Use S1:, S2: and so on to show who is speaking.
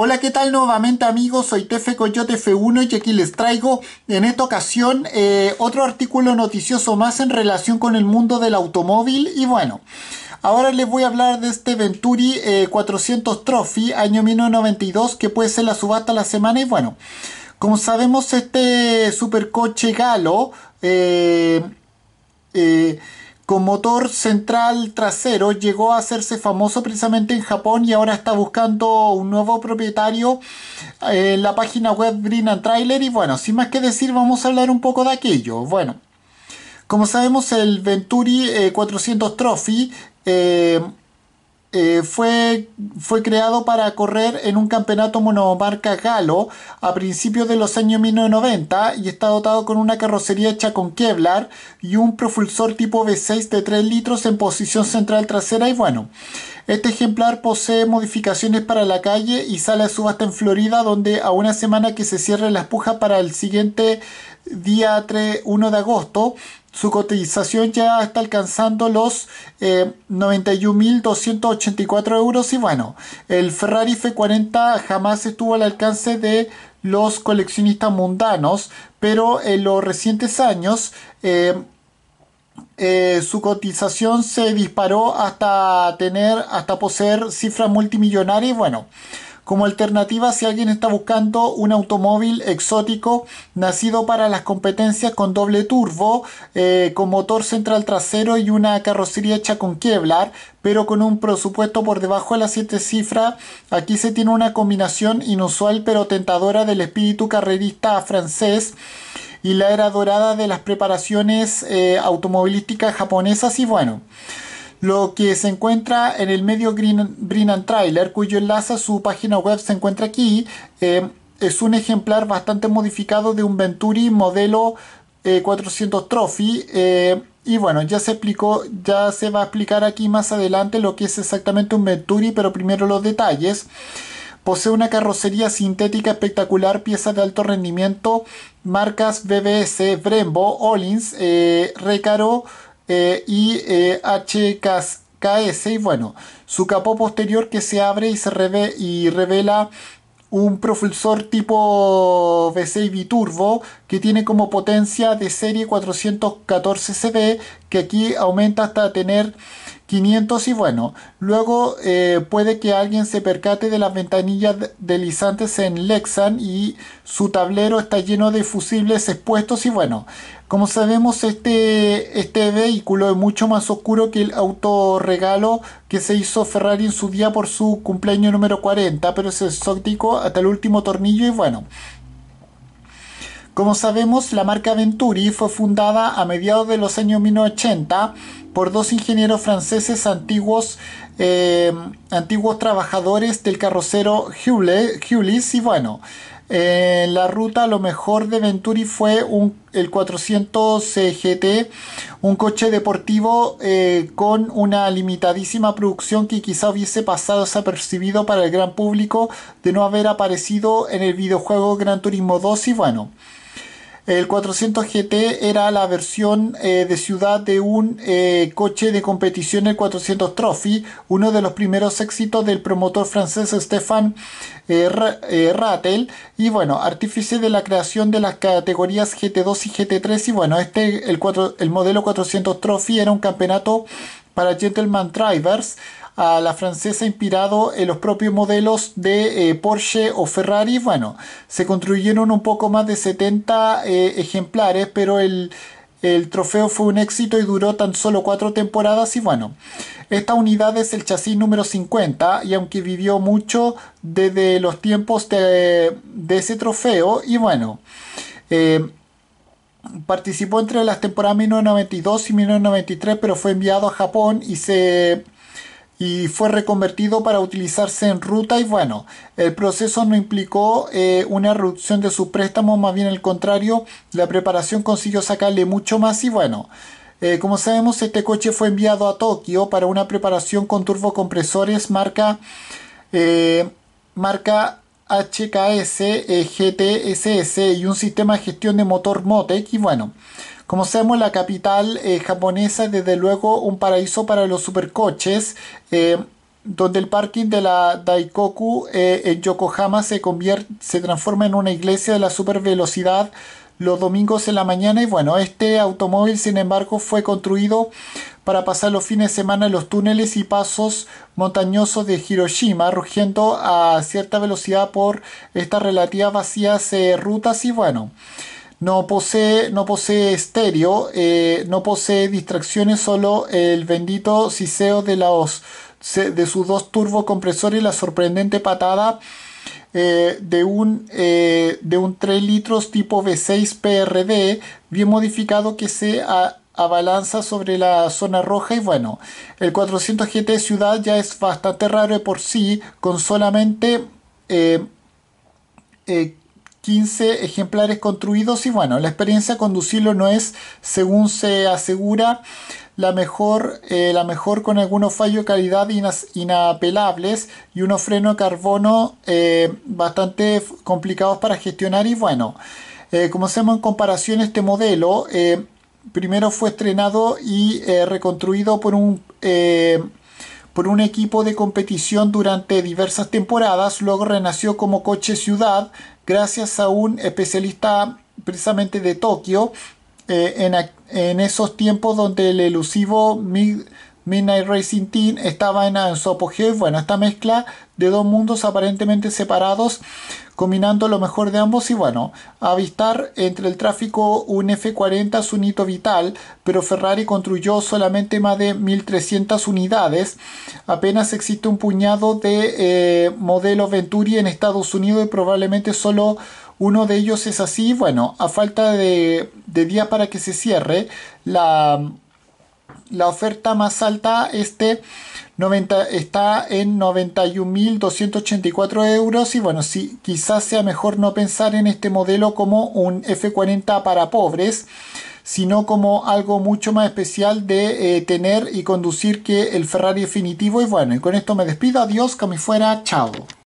S1: Hola, ¿qué tal nuevamente amigos? Soy Tefe Coyote F1 y aquí les traigo en esta ocasión eh, otro artículo noticioso más en relación con el mundo del automóvil y bueno... Ahora les voy a hablar de este Venturi 400 eh, Trophy año 1992 que puede ser la subasta la semana y bueno, como sabemos este supercoche galo eh, eh con motor central trasero llegó a hacerse famoso precisamente en Japón y ahora está buscando un nuevo propietario eh, en la página web Green and Trailer y bueno, sin más que decir vamos a hablar un poco de aquello. Bueno, como sabemos el Venturi 400 eh, Trophy eh, eh, fue, fue creado para correr en un campeonato monomarca galo a principios de los años 1990 y está dotado con una carrocería hecha con Kevlar y un propulsor tipo V6 de 3 litros en posición central trasera y bueno. Este ejemplar posee modificaciones para la calle y sale a subasta en Florida donde a una semana que se cierre la espuja para el siguiente día 1 de agosto, su cotización ya está alcanzando los 91.284 eh, euros y bueno, el Ferrari F40 jamás estuvo al alcance de los coleccionistas mundanos, pero en los recientes años eh, eh, su cotización se disparó hasta tener, hasta poseer cifras multimillonarias bueno como alternativa si alguien está buscando un automóvil exótico nacido para las competencias con doble turbo, eh, con motor central trasero y una carrocería hecha con Kevlar, pero con un presupuesto por debajo de las 7 cifras. Aquí se tiene una combinación inusual pero tentadora del espíritu carrerista francés y la era dorada de las preparaciones eh, automovilísticas japonesas y bueno lo que se encuentra en el medio Green, and Trailer, cuyo enlace a su página web se encuentra aquí. Eh, es un ejemplar bastante modificado de un Venturi modelo 400 eh, Trophy. Eh, y bueno, ya se explicó, ya se va a explicar aquí más adelante lo que es exactamente un Venturi, pero primero los detalles. Posee una carrocería sintética espectacular, piezas de alto rendimiento, marcas BBS, Brembo, Ollins, Recaro, eh, y eh, HKS. Y bueno, su capó posterior que se abre y, se y revela un propulsor tipo V6 biturbo que tiene como potencia de serie 414 CB, que aquí aumenta hasta tener 500 y bueno. Luego eh, puede que alguien se percate de las ventanillas deslizantes en Lexan y su tablero está lleno de fusibles expuestos y bueno. Como sabemos este, este vehículo es mucho más oscuro que el autorregalo que se hizo Ferrari en su día por su cumpleaños número 40, pero es exótico hasta el último tornillo y bueno. Como sabemos, la marca Venturi fue fundada a mediados de los años 1980 por dos ingenieros franceses antiguos, eh, antiguos trabajadores del carrocero Hewlett, y bueno, eh, la ruta lo mejor de Venturi fue el 400 cgt un coche deportivo eh, con una limitadísima producción que quizá hubiese pasado desapercibido para el gran público de no haber aparecido en el videojuego Gran Turismo 2 y bueno. El 400 GT era la versión eh, de ciudad de un eh, coche de competición, el 400 Trophy, uno de los primeros éxitos del promotor francés Stéphane eh, Rattel, y bueno, artífice de la creación de las categorías GT2 y GT3, y bueno, este, el, el modelo 400 Trophy era un campeonato para Gentleman Drivers a la francesa inspirado en los propios modelos de eh, Porsche o Ferrari. Bueno, se construyeron un poco más de 70 eh, ejemplares, pero el, trofeo fue un éxito y duró tan solo cuatro temporadas y bueno, esta unidad es el chasis número 50 y aunque vivió mucho desde los tiempos de, ese trofeo y bueno, eh, participó entre las temporadas 1992 y 1993, pero fue enviado a Japón y se y fue reconvertido para utilizarse en ruta y bueno, el proceso no implicó eh, una reducción de su préstamo, más bien al contrario, la preparación consiguió sacarle mucho más y bueno, eh, como sabemos este coche fue enviado a Tokio para una preparación con turbocompresores marca, eh, marca HKS, e GTSS y un sistema de gestión de motor Motec. Y bueno, como sabemos, la capital eh, japonesa desde luego un paraíso para los supercoches. Eh, donde el parking de la Daikoku eh, en Yokohama se, convierte... se transforma en una iglesia de la supervelocidad los domingos en la mañana y bueno, este automóvil sin embargo fue construido para pasar los fines de semana en los túneles y pasos montañosos de Hiroshima, rugiendo a cierta velocidad por estas relativas vacías eh, rutas y bueno. No posee, no posee estéreo, eh, no posee distracciones, solo el bendito siseo de, de sus dos turbocompresores y la sorprendente patada eh, de, un, eh, de un 3 litros tipo V6 PRD bien modificado que se a, abalanza sobre la zona roja y bueno, el 400 GT Ciudad ya es bastante raro de por sí con solamente... 15 eh, ejemplares construidos y bueno, la experiencia conducirlo no es, según se asegura, la mejor, eh, la mejor con algunos fallos de calidad inapelables y unos frenos de carbono eh, bastante complicados para gestionar y bueno, eh, como hacemos en comparación este modelo, primero fue estrenado y reconstruido por un por un equipo de competición durante diversas temporadas, luego renació como coche ciudad gracias a un especialista precisamente de Tokio eh, en, en, esos tiempos donde el elusivo mi Midnight Racing Team, estaba en su apogeo. Bueno, esta mezcla de dos mundos aparentemente separados, combinando lo mejor de ambos y bueno, avistar entre el tráfico un F40 es un hito vital, pero Ferrari construyó solamente más de 1300 unidades, apenas existe un puñado de eh, modelos Venturi en Estados Unidos y probablemente solo uno de ellos es así, bueno, a falta de, de días para que se cierre la la oferta más alta este 90, está en 91.284 euros y bueno, sí, quizás sea mejor no pensar en este modelo como un F40 para pobres, sino como algo mucho más especial de eh, tener y conducir que el Ferrari definitivo y bueno, y con esto me despido, adiós, que fuera, chao.